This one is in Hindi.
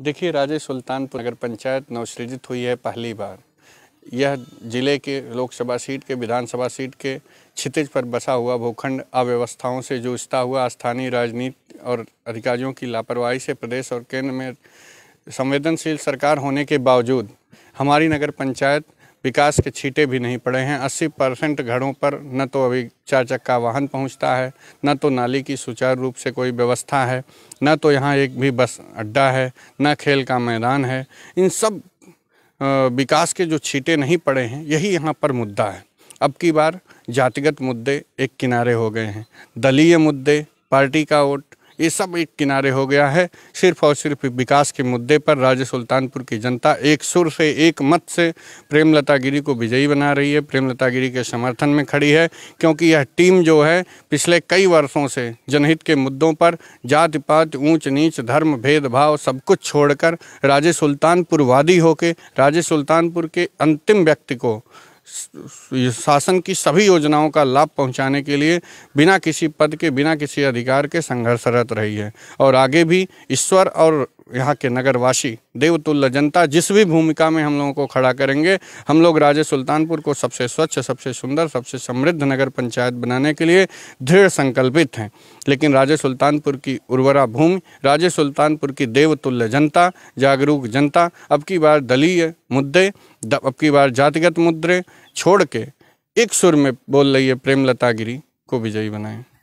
देखिए राजे सुल्तानपुर नगर पंचायत नवसृजित हुई है पहली बार यह जिले के लोकसभा सीट के विधानसभा सीट के क्षितिज पर बसा हुआ भूखंड अव्यवस्थाओं से जूझता हुआ स्थानीय राजनीति और अधिकारियों की लापरवाही से प्रदेश और केंद्र में संवेदनशील सरकार होने के बावजूद हमारी नगर पंचायत विकास के छीटे भी नहीं पड़े हैं 80 परसेंट घरों पर न तो अभी चार चक्का वाहन पहुंचता है न तो नाली की सुचारू रूप से कोई व्यवस्था है न तो यहाँ एक भी बस अड्डा है न खेल का मैदान है इन सब विकास के जो छीटे नहीं पड़े हैं यही यहाँ पर मुद्दा है अब की बार जातिगत मुद्दे एक किनारे हो गए हैं दलीय मुद्दे पार्टी का वोट ये सब एक किनारे हो गया है सिर्फ और सिर्फ विकास के मुद्दे पर राज्य सुल्तानपुर की जनता एक सुर से एक मत से प्रेमलता गिरी को विजयी बना रही है प्रेमलता गिरी के समर्थन में खड़ी है क्योंकि यह टीम जो है पिछले कई वर्षों से जनहित के मुद्दों पर जाति पात ऊंच नीच धर्म भेदभाव सब कुछ छोड़कर राजे सुल्तानपुर वादी होके राजे सुल्तानपुर के अंतिम व्यक्ति को शासन की सभी योजनाओं का लाभ पहुंचाने के लिए बिना किसी पद के बिना किसी अधिकार के संघर्षरत रही है और आगे भी ईश्वर और यहाँ के नगरवासी देवतुल्य जनता जिस भी भूमिका में हम लोगों को खड़ा करेंगे हम लोग राजे सुल्तानपुर को सबसे स्वच्छ सबसे सुंदर सबसे समृद्ध नगर पंचायत बनाने के लिए दृढ़ संकल्पित हैं लेकिन राजे सुल्तानपुर की उर्वरा भूमि राजे सुल्तानपुर की देवतुल्य जनता जागरूक जनता अब की बार दलीय मुद्दे अब की बार जातिगत मुद्दे छोड़ के एक सुर में बोल रही है प्रेमलता गिरी को विजयी बनाएं